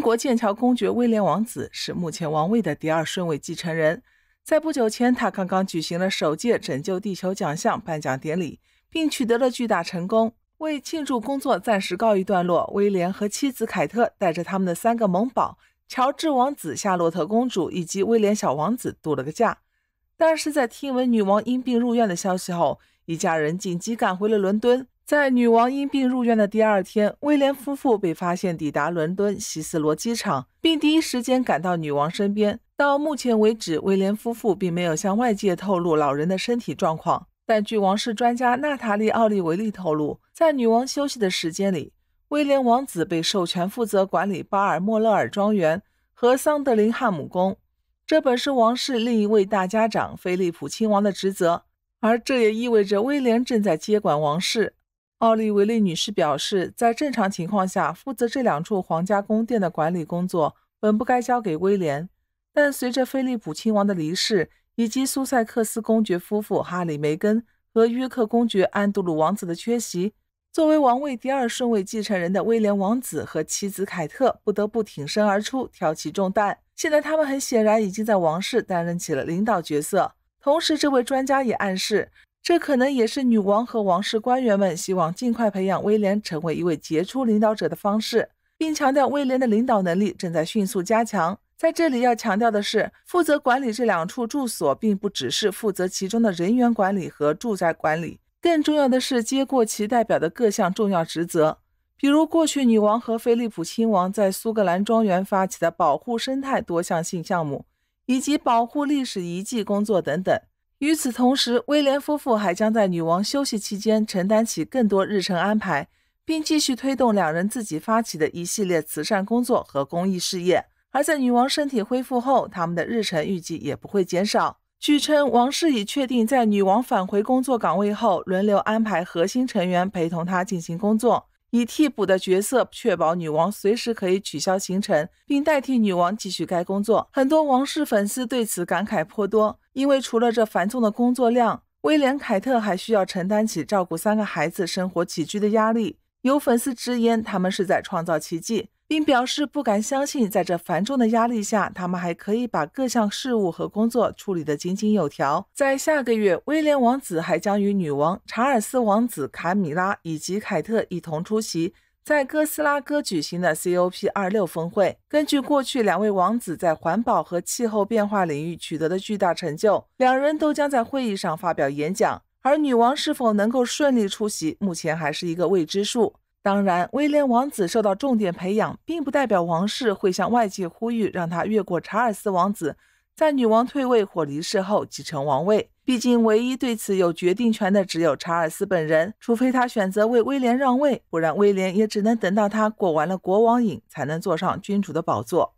英国剑桥公爵威廉王子是目前王位的第二顺位继承人。在不久前，他刚刚举行了首届“拯救地球”奖项颁奖典礼，并取得了巨大成功。为庆祝工作暂时告一段落，威廉和妻子凯特带着他们的三个萌宝——乔治王子、夏洛特公主以及威廉小王子度了个假。但是在听闻女王因病入院的消息后，一家人紧急赶回了伦敦。在女王因病入院的第二天，威廉夫妇被发现抵达伦敦希斯罗机场，并第一时间赶到女王身边。到目前为止，威廉夫妇并没有向外界透露老人的身体状况。但据王室专家娜塔莉·奥利维利透露，在女王休息的时间里，威廉王子被授权负责管理巴尔莫勒尔庄园和桑德林汉姆宫，这本是王室另一位大家长菲利普亲王的职责，而这也意味着威廉正在接管王室。奥利维利女士表示，在正常情况下，负责这两处皇家宫殿的管理工作本不该交给威廉。但随着菲利普亲王的离世，以及苏塞克斯公爵夫妇哈里、梅根和约克公爵安杜鲁王子的缺席，作为王位第二顺位继承人的威廉王子和妻子凯特不得不挺身而出，挑起重担。现在，他们很显然已经在王室担任起了领导角色。同时，这位专家也暗示。这可能也是女王和王室官员们希望尽快培养威廉成为一位杰出领导者的方式，并强调威廉的领导能力正在迅速加强。在这里要强调的是，负责管理这两处住所，并不只是负责其中的人员管理和住宅管理，更重要的是接过其代表的各项重要职责，比如过去女王和菲利普亲王在苏格兰庄园发起的保护生态多项性项目，以及保护历史遗迹工作等等。与此同时，威廉夫妇还将在女王休息期间承担起更多日程安排，并继续推动两人自己发起的一系列慈善工作和公益事业。而在女王身体恢复后，他们的日程预计也不会减少。据称，王室已确定在女王返回工作岗位后，轮流安排核心成员陪同她进行工作，以替补的角色确保女王随时可以取消行程，并代替女王继续该工作。很多王室粉丝对此感慨颇多。因为除了这繁重的工作量，威廉·凯特还需要承担起照顾三个孩子生活起居的压力。有粉丝直言，他们是在创造奇迹，并表示不敢相信，在这繁重的压力下，他们还可以把各项事务和工作处理得井井有条。在下个月，威廉王子还将与女王、查尔斯王子、卡米拉以及凯特一同出席。在哥斯拉哥举行的 COP 二六峰会，根据过去两位王子在环保和气候变化领域取得的巨大成就，两人都将在会议上发表演讲。而女王是否能够顺利出席，目前还是一个未知数。当然，威廉王子受到重点培养，并不代表王室会向外界呼吁让他越过查尔斯王子。在女王退位或离世后继承王位，毕竟唯一对此有决定权的只有查尔斯本人，除非他选择为威廉让位，不然威廉也只能等到他过完了国王瘾，才能坐上君主的宝座。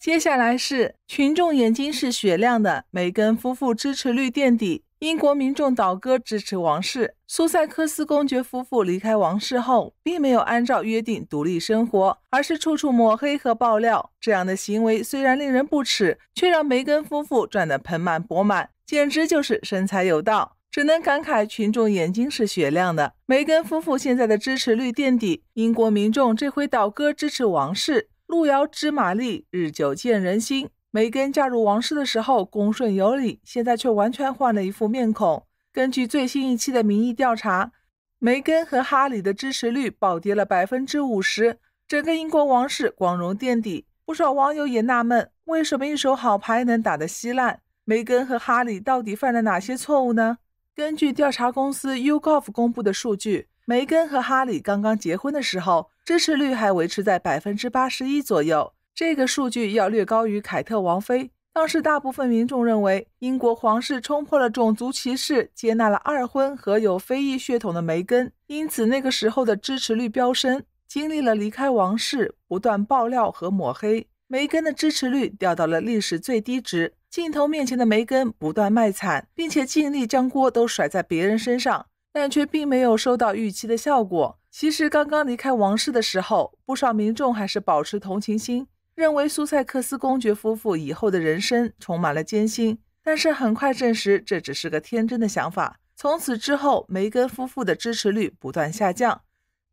接下来是群众眼睛是雪亮的，梅根夫妇支持率垫底。英国民众倒戈支持王室，苏塞克斯公爵夫妇离开王室后，并没有按照约定独立生活，而是处处抹黑和爆料。这样的行为虽然令人不齿，却让梅根夫妇赚得盆满钵满，简直就是生财有道。只能感慨群众眼睛是雪亮的，梅根夫妇现在的支持率垫底，英国民众这回倒戈支持王室。路遥知马力，日久见人心。梅根嫁入王室的时候恭顺有礼，现在却完全换了一副面孔。根据最新一期的民意调查，梅根和哈里的支持率暴跌了百分之五十，整个英国王室光荣垫底。不少网友也纳闷，为什么一手好牌能打得稀烂？梅根和哈里到底犯了哪些错误呢？根据调查公司 YouGov 公布的数据，梅根和哈里刚刚结婚的时候，支持率还维持在百分之八十一左右。这个数据要略高于凯特王妃。当时，大部分民众认为英国皇室冲破了种族歧视，接纳了二婚和有非裔血统的梅根，因此那个时候的支持率飙升。经历了离开王室、不断爆料和抹黑，梅根的支持率掉到了历史最低值。镜头面前的梅根不断卖惨，并且尽力将锅都甩在别人身上，但却并没有收到预期的效果。其实，刚刚离开王室的时候，不少民众还是保持同情心。认为苏塞克斯公爵夫妇以后的人生充满了艰辛，但是很快证实这只是个天真的想法。从此之后，梅根夫妇的支持率不断下降，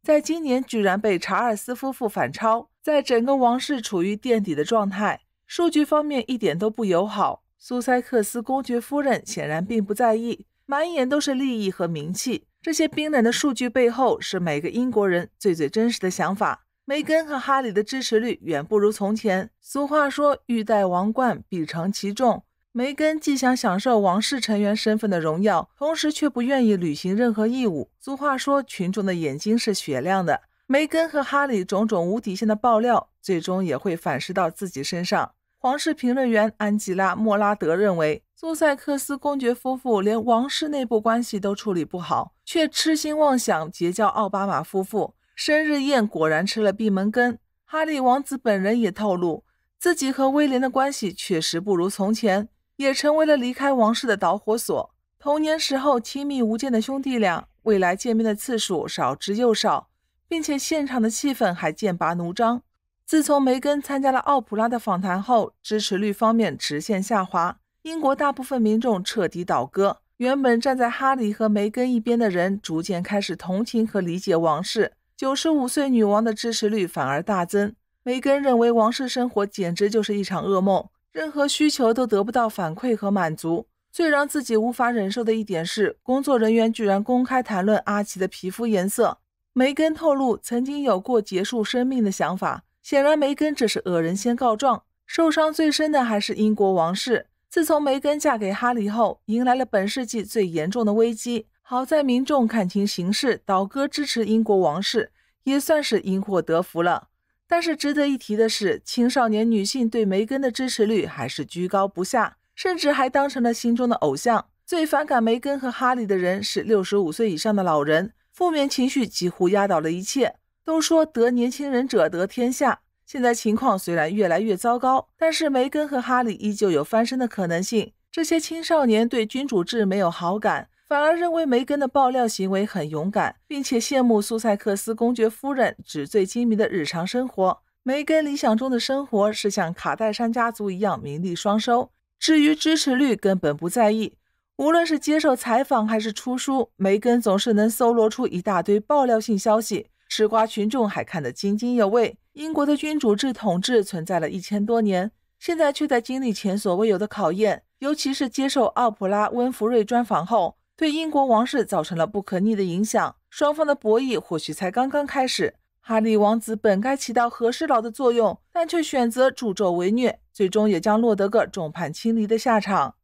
在今年居然被查尔斯夫妇反超，在整个王室处于垫底的状态。数据方面一点都不友好，苏塞克斯公爵夫人显然并不在意，满眼都是利益和名气。这些冰冷的数据背后，是每个英国人最最真实的想法。梅根和哈里的支持率远不如从前。俗话说：“欲戴王冠，必承其重。”梅根既想享受王室成员身份的荣耀，同时却不愿意履行任何义务。俗话说：“群众的眼睛是雪亮的。”梅根和哈里种种无底线的爆料，最终也会反噬到自己身上。皇室评论员安吉拉·莫拉德认为，苏塞克斯公爵夫妇连王室内部关系都处理不好，却痴心妄想结交奥巴马夫妇。生日宴果然吃了闭门羹。哈利王子本人也透露，自己和威廉的关系确实不如从前，也成为了离开王室的导火索。童年时候亲密无间的兄弟俩，未来见面的次数少之又少，并且现场的气氛还剑拔弩张。自从梅根参加了奥普拉的访谈后，支持率方面直线下滑，英国大部分民众彻底倒戈。原本站在哈利和梅根一边的人，逐渐开始同情和理解王室。九十五岁女王的支持率反而大增。梅根认为王室生活简直就是一场噩梦，任何需求都得不到反馈和满足。最让自己无法忍受的一点是，工作人员居然公开谈论阿奇的皮肤颜色。梅根透露，曾经有过结束生命的想法。显然，梅根这是恶人先告状。受伤最深的还是英国王室。自从梅根嫁给哈里后，迎来了本世纪最严重的危机。好在民众看清形势，倒戈支持英国王室。也算是因祸得福了。但是值得一提的是，青少年女性对梅根的支持率还是居高不下，甚至还当成了心中的偶像。最反感梅根和哈里的人是六十五岁以上的老人，负面情绪几乎压倒了一切。都说得年轻人者得天下，现在情况虽然越来越糟糕，但是梅根和哈里依旧有翻身的可能性。这些青少年对君主制没有好感。反而认为梅根的爆料行为很勇敢，并且羡慕苏塞克斯公爵夫人纸醉金迷的日常生活。梅根理想中的生活是像卡戴珊家族一样名利双收。至于支持率，根本不在意。无论是接受采访还是出书，梅根总是能搜罗出一大堆爆料性消息，吃瓜群众还看得津津有味。英国的君主制统治存在了一千多年，现在却在经历前所未有的考验，尤其是接受奥普拉·温弗瑞专访后。对英国王室造成了不可逆的影响，双方的博弈或许才刚刚开始。哈利王子本该起到和事佬的作用，但却选择助纣为虐，最终也将落得个众叛亲离的下场。